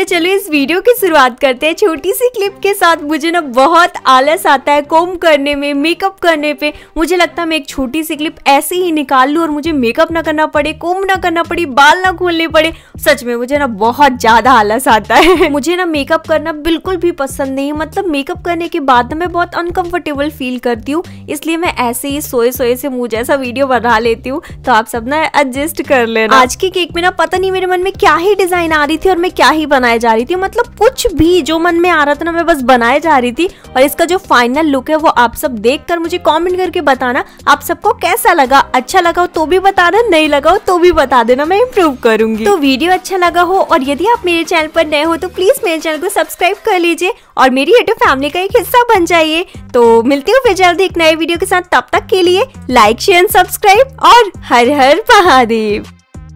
तो चलो इस वीडियो की शुरुआत करते हैं छोटी सी क्लिप के साथ मुझे ना बहुत आलस आता है कोम करने में मेकअप करने पे मुझे लगता है मैं एक छोटी सी क्लिप ऐसे ही निकाल लूँ और मुझे मेकअप ना करना पड़े कोम ना करना पड़े बाल ना खोलने पड़े सच में मुझे ना बहुत ज़्यादा आलस आता है मुझे ना मेकअप करना बिल्कुल भी पसंद नहीं मतलब मेकअप करने के बाद मैं बहुत अनकम्फर्टेबल फील करती हूँ इसलिए मैं ऐसे ही सोए सोए से मुझे ऐसा वीडियो बना लेती हूँ तो आप सब ना एडजस्ट कर लेना आज के केक में ना पता नहीं मेरे मन में क्या ही डिजाइन आ रही थी और मैं क्या ही बना बनाए जा रही थी मतलब कुछ भी जो मन में आ रहा था ना मैं बस बनाए जा रही थी और इसका जो फाइनल लुक है वो आप सब देख कर मुझे कॉमेंट करके बताना आप सबको कैसा लगा अच्छा लगा हो तो भी बताना नहीं लगा हो तो भी बता देना मैं इम्प्रूव करूंगी तो वीडियो अच्छा लगा हो और यदि आप मेरे चैनल पर नए हो तो प्लीज मेरे चैनल को सब्सक्राइब कर लीजिए और मेरी यूट्यूब फैमिली का एक हिस्सा बन जाइए तो मिलती हूँ फिर जल्दी एक नए वीडियो के साथ तब तक के लिए लाइक शेयर सब्सक्राइब और हर हर महादेव